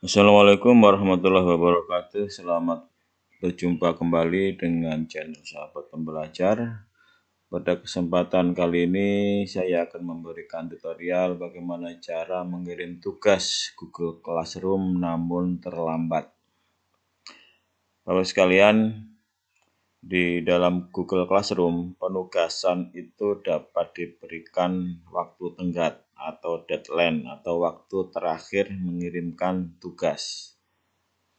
Assalamualaikum warahmatullahi wabarakatuh. Selamat berjumpa kembali dengan channel Sahabat Pembelajar. Pada kesempatan kali ini saya akan memberikan tutorial bagaimana cara mengirim tugas Google Classroom namun terlambat. Kalau sekalian, di dalam Google Classroom, penugasan itu dapat diberikan waktu tenggat atau deadline atau waktu terakhir mengirimkan tugas.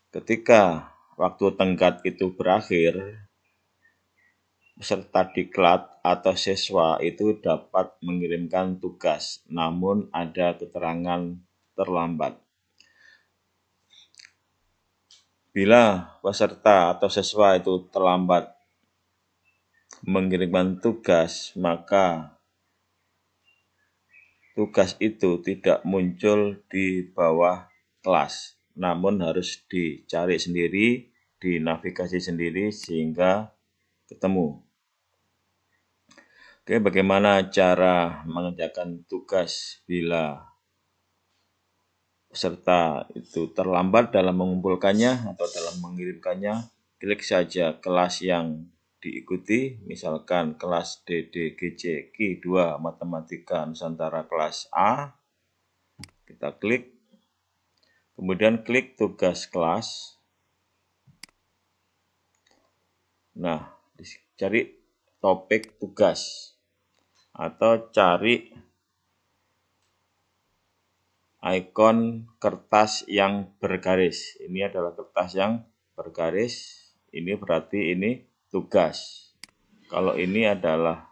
Ketika waktu tenggat itu berakhir, peserta diklat atau siswa itu dapat mengirimkan tugas, namun ada keterangan terlambat. Bila peserta atau siswa itu terlambat mengirimkan tugas, maka tugas itu tidak muncul di bawah kelas, namun harus dicari sendiri, dinavigasi sendiri sehingga ketemu. Oke, bagaimana cara mengerjakan tugas bila peserta itu terlambat dalam mengumpulkannya atau dalam mengirimkannya? Klik saja kelas yang diikuti misalkan kelas DDGC Q2 Matematika Nusantara kelas A kita klik kemudian klik tugas kelas nah cari topik tugas atau cari ikon kertas yang bergaris ini adalah kertas yang bergaris ini berarti ini tugas. Kalau ini adalah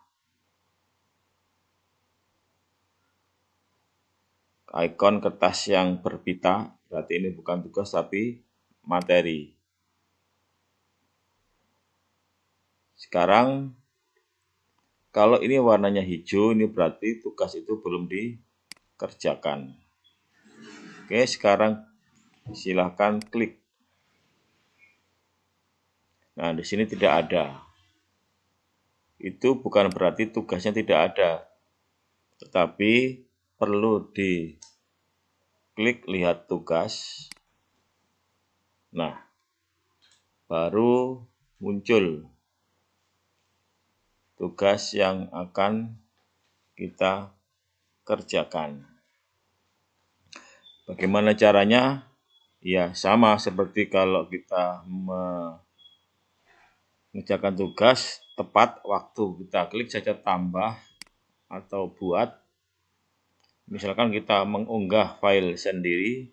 ikon kertas yang berpita, berarti ini bukan tugas tapi materi. Sekarang kalau ini warnanya hijau, ini berarti tugas itu belum dikerjakan. Oke, sekarang silahkan klik Nah, di sini tidak ada. Itu bukan berarti tugasnya tidak ada, tetapi perlu di klik lihat tugas. Nah, baru muncul tugas yang akan kita kerjakan. Bagaimana caranya? Ya, sama seperti kalau kita me mengerjakan tugas tepat waktu kita klik saja tambah atau buat misalkan kita mengunggah file sendiri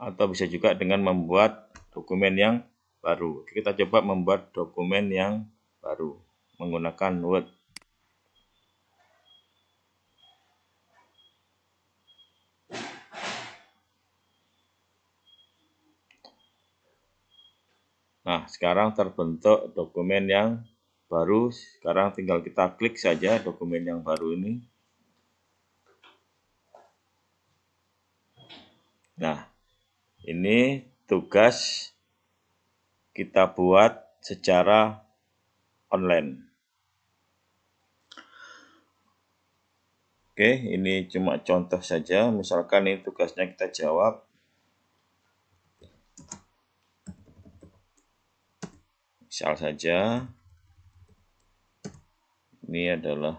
atau bisa juga dengan membuat dokumen yang baru kita coba membuat dokumen yang baru menggunakan Word Nah, sekarang terbentuk dokumen yang baru. Sekarang tinggal kita klik saja dokumen yang baru ini. Nah, ini tugas kita buat secara online. Oke, ini cuma contoh saja. Misalkan ini tugasnya kita jawab. misal saja ini adalah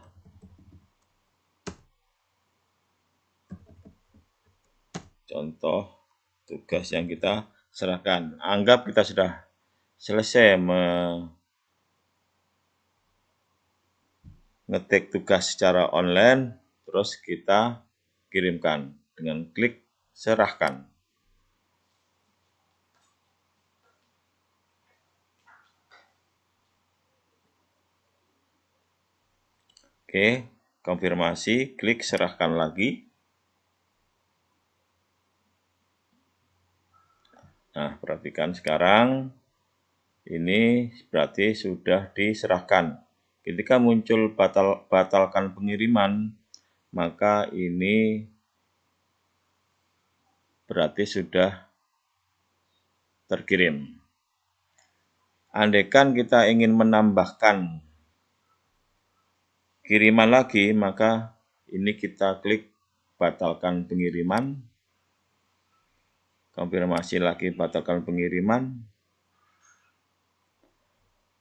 contoh tugas yang kita serahkan. Anggap kita sudah selesai mengetik tugas secara online, terus kita kirimkan dengan klik serahkan. Oke, konfirmasi, klik serahkan lagi. Nah, perhatikan sekarang ini berarti sudah diserahkan. Ketika muncul batal, batalkan pengiriman, maka ini berarti sudah terkirim. Andaikan kita ingin menambahkan kiriman lagi, maka ini kita klik batalkan pengiriman. Konfirmasi lagi batalkan pengiriman.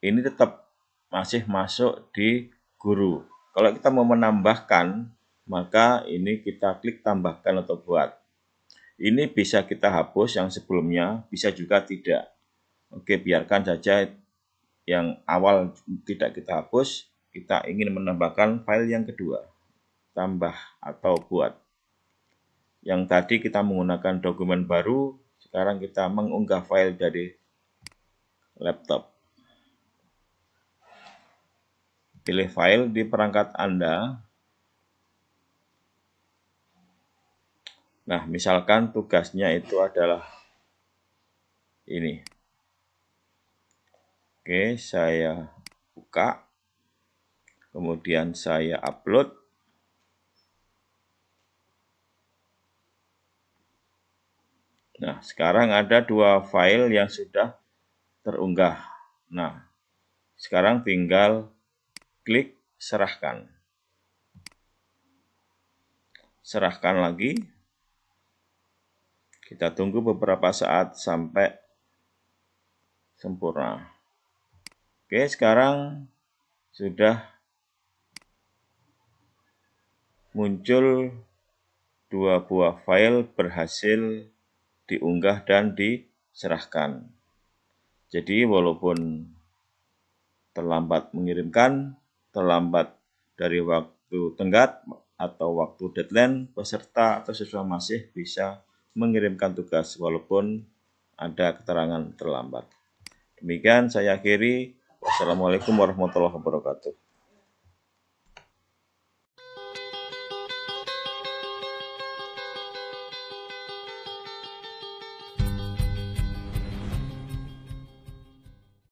Ini tetap masih masuk di guru. Kalau kita mau menambahkan, maka ini kita klik tambahkan atau buat. Ini bisa kita hapus yang sebelumnya, bisa juga tidak. Oke, biarkan saja yang awal tidak kita hapus, kita ingin menambahkan file yang kedua, tambah atau buat. Yang tadi kita menggunakan dokumen baru, sekarang kita mengunggah file dari laptop. Pilih file di perangkat Anda. Nah, misalkan tugasnya itu adalah ini. Oke, saya buka kemudian saya upload Nah, sekarang ada dua file yang sudah terunggah. Nah, sekarang tinggal klik serahkan. Serahkan lagi. Kita tunggu beberapa saat sampai sempurna. Oke, sekarang sudah muncul dua buah file berhasil diunggah dan diserahkan. Jadi walaupun terlambat mengirimkan, terlambat dari waktu tenggat atau waktu deadline, peserta atau siswa masih bisa mengirimkan tugas walaupun ada keterangan terlambat. Demikian saya akhiri. Wassalamualaikum warahmatullahi wabarakatuh.